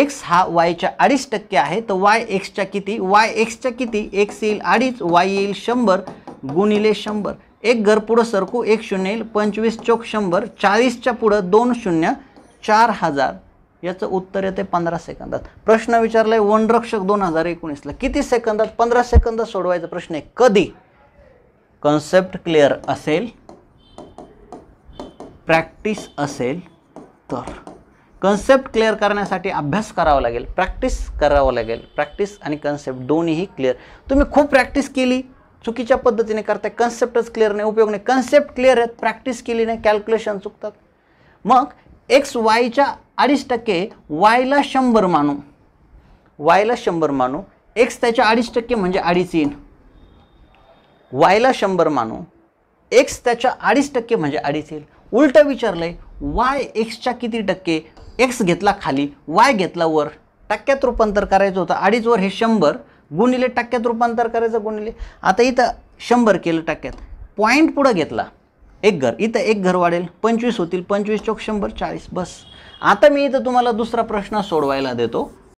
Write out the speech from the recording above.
x हा वायच्या अडीच टक्के आहे तर वाय एक्सच्या किती वाय एक्सच्या किती एक्स येईल अडीच वाय येईल शंभर गुणिले शंभर एक घर सरकू एक शून्य येईल पंचवीस चौक शंभर चाळीसच्या पुढं दोन शून्य चार हजार याचं उत्तर येते पंधरा सेकंदात प्रश्न विचारलाय वनरक्षक दोन हजार एकोणीसला किती सेकंदात पंधरा सेकंद सोडवायचा प्रश्न आहे कधी कन्सेप्ट क्लिअर असेल प्रॅक्टिस असेल तर कन्सेप्ट क्लिअर करण्यासाठी अभ्यास करावा लागेल प्रॅक्टिस करावं लागेल प्रॅक्टिस आणि कन्सेप्ट दोन्हीही क्लिअर तुम्ही खूप प्रॅक्टिस केली चुकीच्या पद्धतीने करताय कन्सेप्टच क्लिअर नाही उपयोग नाही कन्सेप्ट क्लिअर आहेत प्रॅक्टिस केली नाही कॅल्क्युलेशन चुकतात मग एक्स वायच्या अडीच टक्के वायला शंभर मानू वायला शंभर मानू एक्स त्याच्या अडीच टक्के म्हणजे अडीच येईन वायला शंभर मानू एक्स त्याच्या अडीच टक्के म्हणजे अडीच येईल उलटं विचारलं आहे वाय एक्सच्या किती टक्के एक्स घेतला खाली वाय घेतला वर टक्क्यात रूपांतर करायचं होतं अडीच वर हे शंभर गुणिले टक्क्यात रूपांतर करायचं गुणिले आता इथं शंभर केलं टक्क्यात पॉईंट पुढं घेतला एक घर इथं एक घर वाढेल पंचवीस होतील पंचवीस चौक शंभर चाळीस बस आता मी इथं तुम्हाला दुसरा प्रश्न सोडवायला देतो